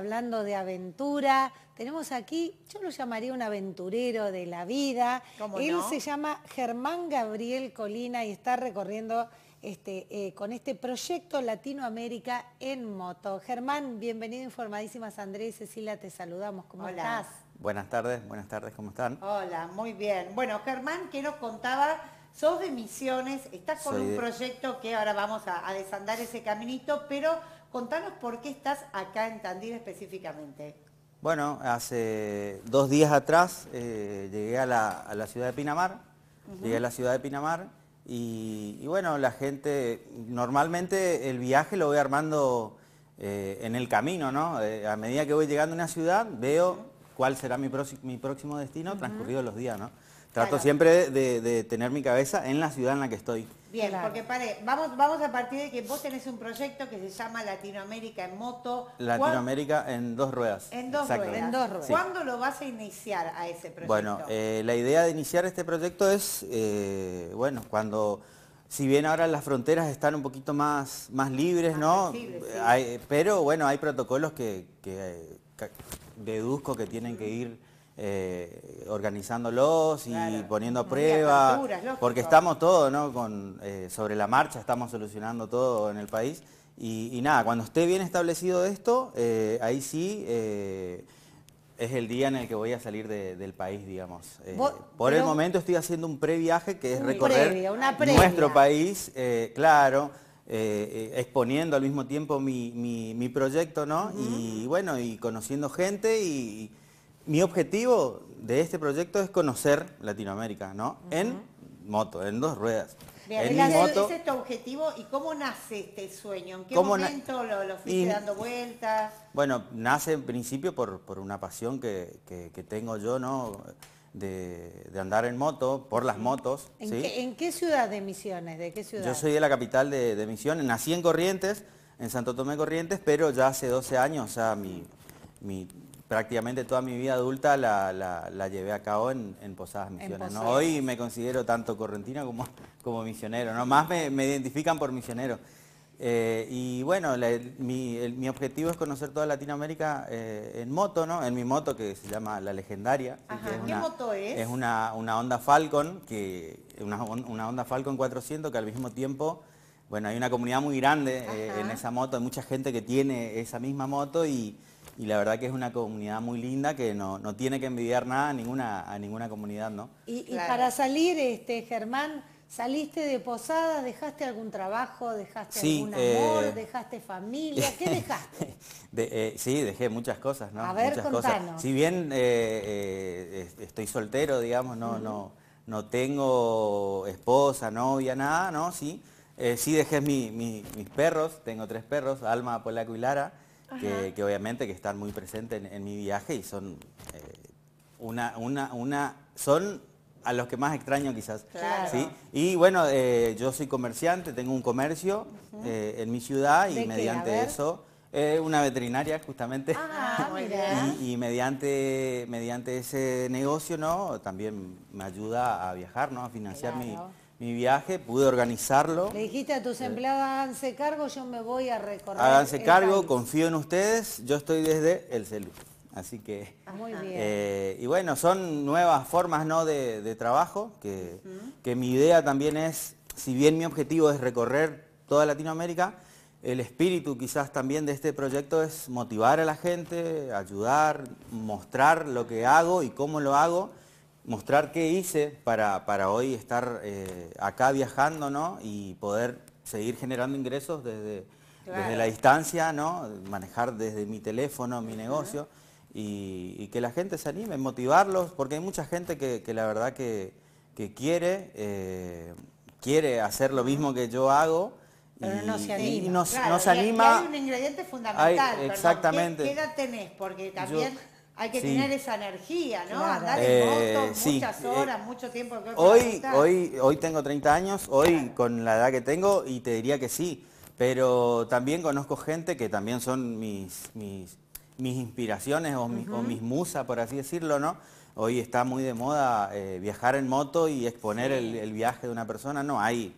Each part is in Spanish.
Hablando de aventura, tenemos aquí, yo lo llamaría un aventurero de la vida. Él se llama Germán Gabriel Colina y está recorriendo este, eh, con este proyecto Latinoamérica en moto. Germán, bienvenido Informadísimas Andrés y Cecilia, te saludamos. ¿Cómo estás? Buenas tardes, buenas tardes, ¿cómo están? Hola, muy bien. Bueno, Germán, ¿qué nos contaba sos de Misiones, estás con un proyecto que ahora vamos a, a, desandar ese caminito, pero Contanos por qué estás acá en Tandil específicamente. Bueno, hace dos días atrás eh, llegué a la, ciudad de Pinamar, llegué a la ciudad de Pinamar y, bueno, la gente, normalmente el viaje lo voy armando eh, en el camino, ¿no? Eh, a medida que voy llegando a una ciudad veo cuál será mi, próximo destino transcurrido los días, ¿no? Trato siempre de, tener mi cabeza en la ciudad en la que estoy. Bien, porque pare, vamos, vamos a partir de que vos tenés un proyecto que se llama Latinoamérica en moto. Latinoamérica en dos ruedas. En dos ruedas. ¿Cuándo lo vas a iniciar a ese proyecto? Bueno, eh, la idea de iniciar este proyecto es, eh, bueno, cuando, si bien ahora las fronteras están un poquito más, más libres, ¿no? pero bueno, hay protocolos que eh, deduzco que tienen que ir eh, organizándolos y poniendo a prueba, porque estamos todos ¿no? Eh, sobre la marcha, estamos solucionando todo en el país. Y, nada, cuando esté bien establecido esto, eh, ahí sí es el día en el que voy a salir del país, digamos. por el momento estoy haciendo un previaje que es recorrer nuestro país, claro, exponiendo al mismo tiempo mi, proyecto, ¿no? Y bueno, y conociendo gente y mi objetivo de este proyecto es conocer Latinoamérica, ¿no? En moto, en dos ruedas. Bien, en es tu objetivo y cómo nace este sueño, en qué momento lo, fuiste dando vueltas. Bueno, nace en principio por, una pasión que, tengo yo, ¿no? De, andar en moto, por las motos. ¿En, qué, ciudad de Misiones? ¿De qué ciudad? Yo soy de la capital de, Misiones, nací en Corrientes, en Santo Tomé Corrientes, pero ya hace 12 años, o sea, mi, mi prácticamente toda mi vida adulta la, llevé a cabo en, Posadas Misiones. Hoy me considero tanto correntina como, como misionero, ¿no? más me, identifican por misionero. Eh, y bueno, mi, objetivo es conocer toda Latinoamérica eh, en moto, ¿no? En mi moto que se llama La Legendaria. Ajá. ¿Qué moto es? Es una, una Honda Falcon, que, una, una Honda Falcon 400 que al mismo tiempo, bueno, hay una comunidad muy grande eh, en esa moto, hay mucha gente que tiene esa misma moto y y la verdad que es una comunidad muy linda que no, tiene que envidiar nada a ninguna, a ninguna comunidad, ¿no? Y, para salir, este, Germán, ¿saliste de posada? ¿Dejaste algún trabajo? ¿Dejaste algún amor? Eh, ¿Dejaste familia? ¿Qué dejaste? Eh, sí, dejé muchas cosas, ¿no? A ver, Si bien eh, estoy soltero, digamos, no, no, no tengo esposa, novia, nada, ¿no? Sí, sí dejé mis perros, tengo tres perros, Alma, Polaco y Lara que, obviamente que están muy presentes en, mi viaje y son eh, una, una, una, son a los que más extraño quizás. ¿sí? Y bueno, eh, yo soy comerciante, tengo un comercio eh, en mi ciudad y mediante eso, una veterinaria justamente, ah, y, mediante, mediante ese negocio ¿no? también me ayuda a viajar, ¿no? a financiar mi mi viaje, pude organizarlo. Le dijiste a tus empleados, háganse cargo, yo me voy a recorrer. Háganse cargo, confío en ustedes, yo estoy desde el celu. Así que... Ah, muy bien. Eh, y bueno, son nuevas formas de, trabajo, que, que mi idea también es, si bien mi objetivo es recorrer toda Latinoamérica, el espíritu quizás también de este proyecto es motivar a la gente, ayudar, mostrar lo que hago y cómo lo hago mostrar qué hice para, para hoy estar eh, acá viajando, ¿no? Y poder seguir generando ingresos desde, la distancia, ¿no? Manejar desde mi teléfono, mi negocio. Y, que la gente se anime, motivarlos, porque hay mucha gente que, la verdad que, quiere, eh, quiere hacer lo mismo que yo hago. Pero y, no se anima. nos, anima. Y hay un ingrediente fundamental. exactamente. ¿qué, tenés? Porque también... Hay que tener esa energía, ¿no? Andar eh, moto muchas eh, horas, mucho tiempo. Hoy, hoy, hoy tengo 30 años, hoy con la edad que tengo, y te diría que sí. Pero también conozco gente que también son mis, mis, mis inspiraciones o, mis, mis musas, por así decirlo, ¿no? Hoy está muy de moda eh, viajar en moto y exponer el, viaje de una persona. No, hay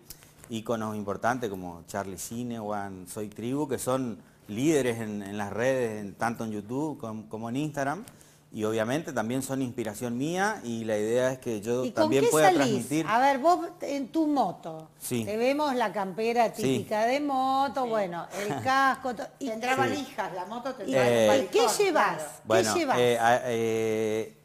íconos importantes como Charlie Cine o Soy Tribu, que son líderes en, las redes, tanto en YouTube como, en Instagram. Y obviamente también son inspiración mía y la idea es que yo también pueda salís? transmitir. A ver, vos en tu moto, te vemos la campera típica de moto, bueno, el casco. y tendrá valijas, la moto que ¿Qué llevas? ¿Qué llevas? Eh, eh,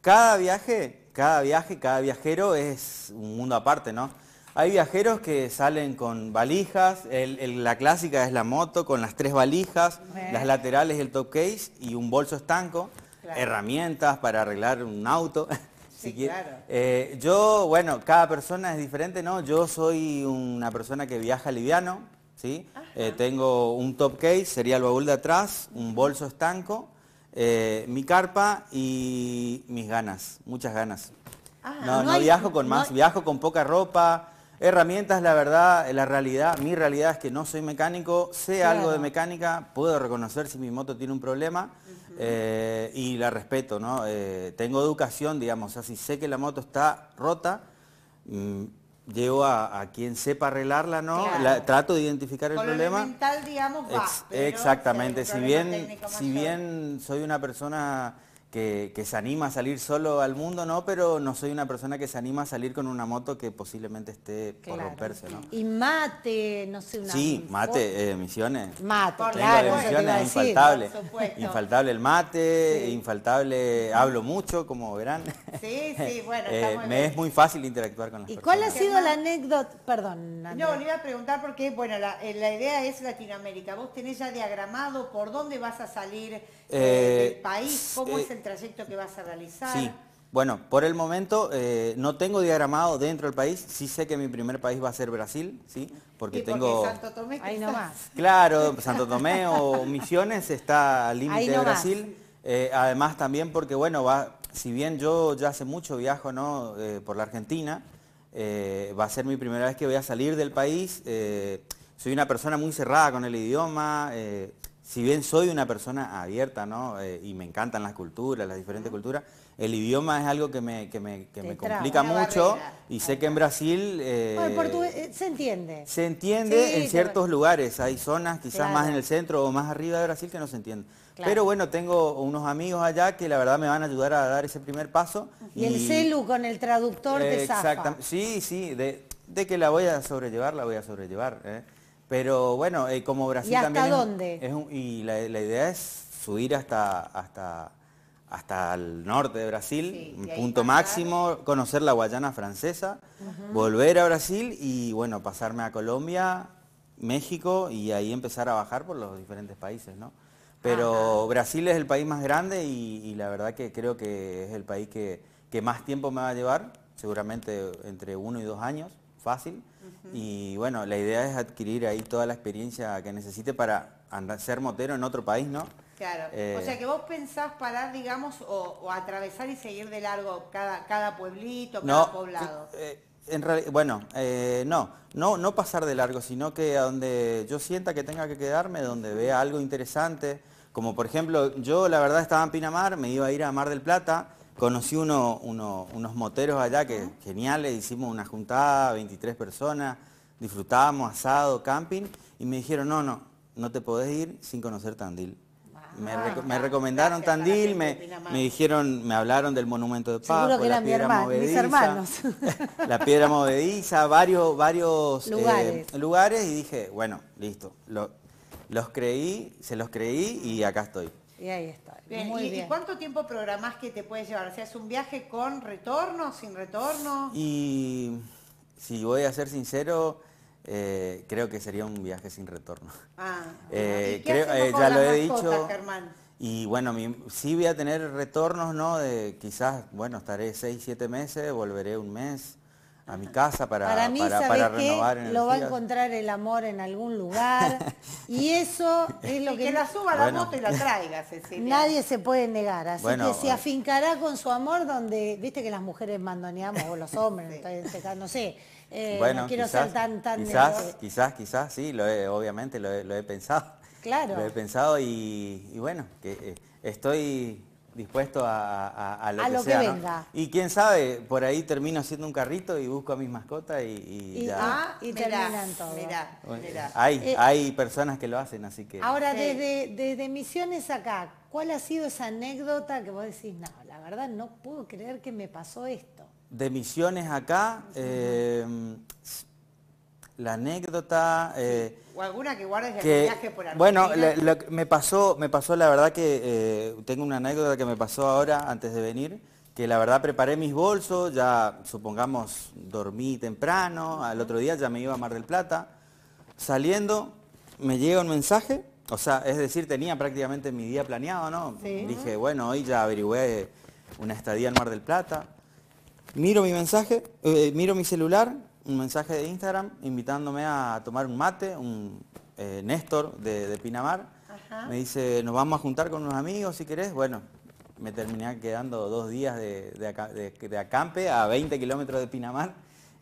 cada viaje, cada viaje, cada viajero es un mundo aparte, ¿no? Hay viajeros que salen con valijas, la clásica es la moto con las tres valijas, las laterales el top case y un bolso estanco, herramientas para arreglar un auto. Eh, yo, bueno, cada persona es diferente, ¿no? Yo soy una persona que viaja liviano, ¿sí? Eh, tengo un top case, sería el baúl de atrás, un bolso estanco, eh, mi carpa y mis ganas, muchas ganas. Ah, no, viajo con más, viajo con poca ropa, Herramientas, la verdad, la realidad, mi realidad es que no soy mecánico, sé algo de mecánica, puedo reconocer si mi moto tiene un problema eh, y la respeto, ¿no? Eh, tengo educación, digamos, así sé que la moto está rota, mmm, llevo a, quien sepa arreglarla, ¿no? trato de identificar el problema. mental, digamos, va, exactamente, si bien, si bien soy una persona que, se anima a salir solo al mundo, ¿no? Pero no soy una persona que se anima a salir con una moto que posiblemente esté por romperse, ¿no? Y mate, no sé, una... Sí, mate, eh, misiones. Mate, claro. misiones, infaltable. el mate, infaltable, hablo mucho, como verán. Sí, sí, bueno. Eh, me es muy fácil interactuar con las ¿Y ¿Y cuál ha sido la anécdota? Perdón. No, le iba a preguntar porque, bueno, eh, la, idea es Latinoamérica. ¿Vos tenés ya diagramado por dónde vas a salir eh, del país? ¿Cómo es el trayecto que vas a realizar. Sí. Bueno, por el momento eh, no tengo diagramado dentro del país, sí sé que mi primer país va a ser Brasil, ¿sí? Porque, tengo... Santo Tomé Claro, Santo Tomé o Misiones está al límite de Brasil. Eh, además también porque, bueno, va, si bien yo ya hace mucho viajo ¿no? Eh, por la Argentina, va a ser mi primera vez que voy a salir del país. soy una persona muy cerrada con el idioma si bien soy una persona abierta, ¿no? Eh, y me encantan las culturas, las diferentes culturas, el idioma es algo que me, complica mucho y sé que en Brasil... Eh, eh, se entiende. Se entiende en ciertos lugares, hay zonas quizás más en el centro o más arriba de Brasil que no se entiende. Pero bueno, tengo unos amigos allá que la verdad me van a ayudar a dar ese primer paso. Y, el celu con el traductor de Exactamente, sí, sí, de, que la voy a sobrellevar, la voy a sobrellevar. Pero bueno, eh, como Brasil ¿Y también dónde? y la, idea es subir hasta, hasta, hasta el norte de Brasil, punto máximo, conocer la Guayana francesa, volver a Brasil y bueno, pasarme a Colombia, México y ahí empezar a bajar por los diferentes países, ¿no? Pero Brasil es el país más grande y, la verdad que creo que es el país que más tiempo me va a llevar, seguramente entre uno y dos años, fácil y bueno, la idea es adquirir ahí toda la experiencia que necesite para andar, ser motero en otro país, ¿no? Claro. Eh, o sea que vos pensás parar, digamos, o, atravesar y seguir de largo cada, pueblito, cada poblado. Eh, en realidad, bueno, eh, no, no, no pasar de largo, sino que a donde yo sienta que tenga que quedarme, donde vea algo interesante, como por ejemplo, yo la verdad estaba en Pinamar, me iba a ir a Mar del Plata Conocí uno, unos moteros allá que geniales, hicimos una juntada, 23 personas, disfrutábamos asado, camping, y me dijeron, no, no, no te podés ir sin conocer Tandil. Me, ah, ah, recomendaron Tandil, me, me, dijeron, me hablaron del monumento de Paco, la piedra movediza, hermanos. la piedra movediza, varios, varios eh, lugares. y dije, bueno, listo, los creí, se los creí y acá estoy. Y ahí está. ¿Y, cuánto tiempo programás que te puede llevar? O sea, ¿es un viaje con retorno, sin retorno? Y si voy a ser sincero, eh, creo que sería un viaje sin retorno. Ah, eh, eh, ya lo he dicho. Y bueno, si sí voy a tener retornos, ¿no? De quizás, bueno, estaré seis, siete meses, volveré un mes a mi casa para, para, mí, para, Lo va a encontrar el amor en algún lugar y eso es lo que... que la suba la moto y la traiga, Cecilia. Nadie se puede negar, así que se eh. afincará con su amor donde, viste que las mujeres mandoneamos, o los hombres, este no sé, eh, no quiero quizás, ser tan... quizás, eh, quizás, quizás, sí, lo obviamente lo he, pensado. Claro. Lo he pensado y, bueno, que estoy dispuesto a, a, lo que, sea, Y quién sabe, por ahí termino haciendo un carrito y busco a mis mascotas y, ya. Ah, y terminan todo. Hay, eh, hay personas que lo hacen, así que... Ahora, desde, desde Misiones acá, ¿cuál ha sido esa anécdota que vos decís, no, la verdad no puedo creer que me pasó esto? De Misiones acá, la anécdota. Eh, o alguna que guardes el viaje por Bueno, me, pasó, me pasó, la verdad que eh, tengo una anécdota que me pasó ahora antes de venir, que la verdad preparé mis bolsos, ya supongamos dormí temprano, al otro día ya me iba a Mar del Plata. Saliendo, me llega un mensaje, o sea, es decir, tenía prácticamente mi día planeado, ¿no? Dije, bueno, hoy ya averigüé una estadía en Mar del Plata. Miro mi mensaje, eh, miro mi celular, un mensaje de Instagram invitándome a tomar un mate, un eh, Néstor de, Pinamar. Me dice, nos vamos a juntar con unos amigos si querés. Bueno, me terminé quedando dos días de, acampe a 20 kilómetros de Pinamar,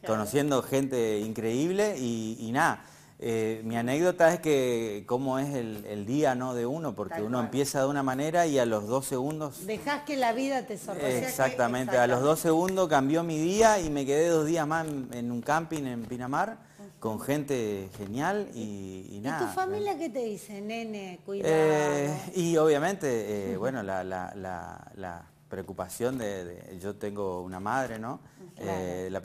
conociendo gente increíble y, y nada eh, mi anécdota es que cómo es el, día ¿no? de uno, porque uno empieza de una manera y a los dos segundos... Dejas que la vida te sorprenda. Exactamente, a los dos segundos cambió mi día y me quedé dos días más en, un camping en Pinamar con gente genial y, nada. ¿Y tu familia qué te dice, nene? Cuidado. Eh, y obviamente, eh, bueno, la, la preocupación de, yo tengo una madre, ¿no? Eh, la,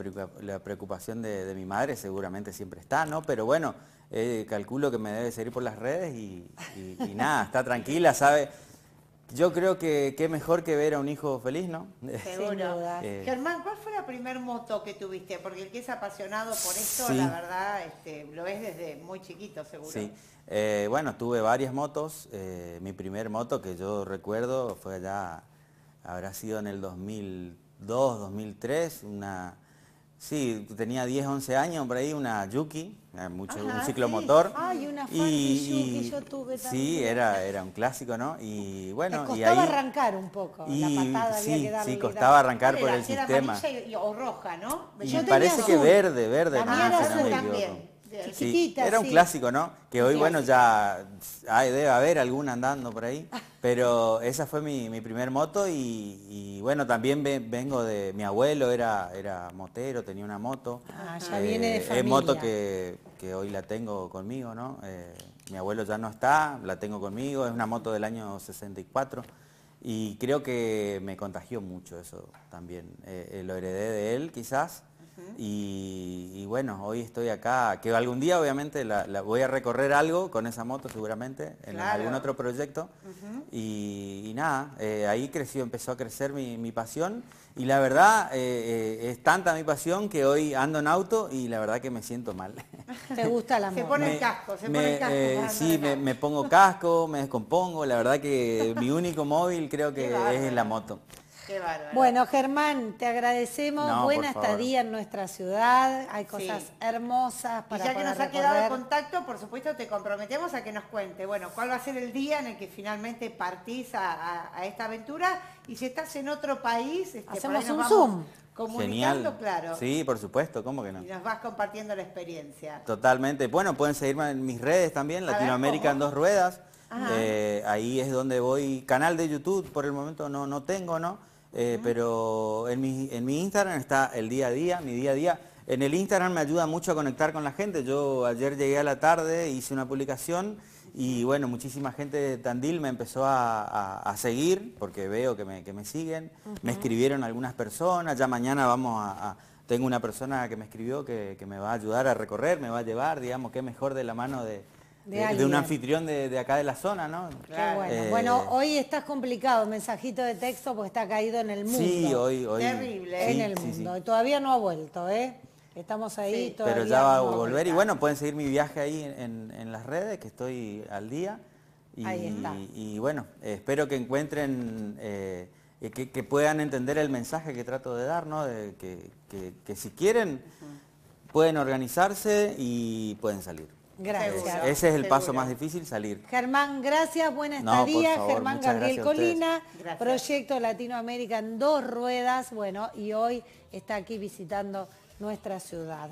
preocupación de, mi madre seguramente siempre está, ¿no? Pero bueno, eh, calculo que me debe seguir por las redes y, nada, está tranquila, ¿sabe? Yo creo que qué mejor que ver a un hijo feliz, ¿no? Seguro. Eh. Germán, ¿cuál fue la primer moto que tuviste? Porque el que es apasionado por esto, la verdad, este, lo es desde muy chiquito, seguro. bueno, tuve varias motos. mi primer moto que yo recuerdo fue allá habrá sido en el 2002, 2003, una... Sí, tenía 10, 11 años, por ahí una Yuki, eh, mucho, un ciclomotor. Sí. Ay, una y, yo tuve también. Sí, era, era un clásico, ¿no? Y bueno, costaba y ahí, arrancar un poco, la patada sí, había Sí, costaba arrancar por el sistema. o roja, ¿no? me parece que verde, verde era un clásico, ¿no? Que hoy, bueno, ya debe haber alguna andando por ahí. Pero esa fue mi, primer moto y, bueno, también vengo de... Mi abuelo era, era motero, tenía una moto. Ah, eh, es moto que, hoy la tengo conmigo, ¿no? Eh, mi abuelo ya no está, la tengo conmigo. Es una moto del año 64. Y creo que me contagió mucho eso también. Eh, lo heredé de él, quizás. Y, bueno, hoy estoy acá, que algún día obviamente la, voy a recorrer algo con esa moto seguramente, en algún otro proyecto. y, nada, eh, ahí creció, empezó a crecer mi, pasión. Y la verdad, eh, eh, es tanta mi pasión que hoy ando en auto y la verdad que me siento mal. ¿Te gusta la moto? Se pone el casco, sí, me, me, pongo casco, me descompongo. La verdad que mi único móvil creo que es la moto. Bueno, Germán, te agradecemos. Buena estadía en nuestra ciudad. Hay cosas hermosas para Y ya que nos ha quedado en contacto, por supuesto, te comprometemos a que nos cuente, bueno, cuál va a ser el día en el que finalmente partís a, esta aventura y si estás en otro país, este, hacemos un vamos... Zoom Genial. claro. Sí, por supuesto, ¿cómo que no? Y nos vas compartiendo la experiencia. Totalmente. Bueno, pueden seguirme en mis redes también, Latinoamérica en dos ruedas. Ah. Eh, ahí es donde voy. Canal de YouTube, por el momento no, no tengo, ¿no? Eh, pero en mi, Instagram está el día a día, mi día a día. En el Instagram me ayuda mucho a conectar con la gente. Yo ayer llegué a la tarde, hice una publicación y bueno, muchísima gente de Tandil me empezó a, seguir porque veo que me, siguen. Me escribieron algunas personas, ya mañana vamos a, tengo una persona que me escribió que, que, me va a ayudar a recorrer, me va a llevar, digamos, que mejor de la mano de, de, un anfitrión de, acá de la zona, ¿no? Eh, bueno. hoy está complicado, mensajito de texto, porque está caído en el mundo. Sí, hoy... hoy... Terrible. en el mundo. y Todavía no ha vuelto, ¿eh? Estamos ahí todavía. Pero ya va a volver. Y bueno, pueden seguir mi viaje ahí en, las redes, que estoy al día. Y, bueno, espero que encuentren... Eh, eh, que, puedan entender el mensaje que trato de dar, ¿no? que, si quieren, pueden organizarse y pueden salir. Gracias. Ese es el paso más difícil, salir. Germán, gracias, buena estadía. Germán Gabriel Colina, Proyecto Latinoamérica en dos ruedas, bueno, y hoy está aquí visitando nuestra ciudad.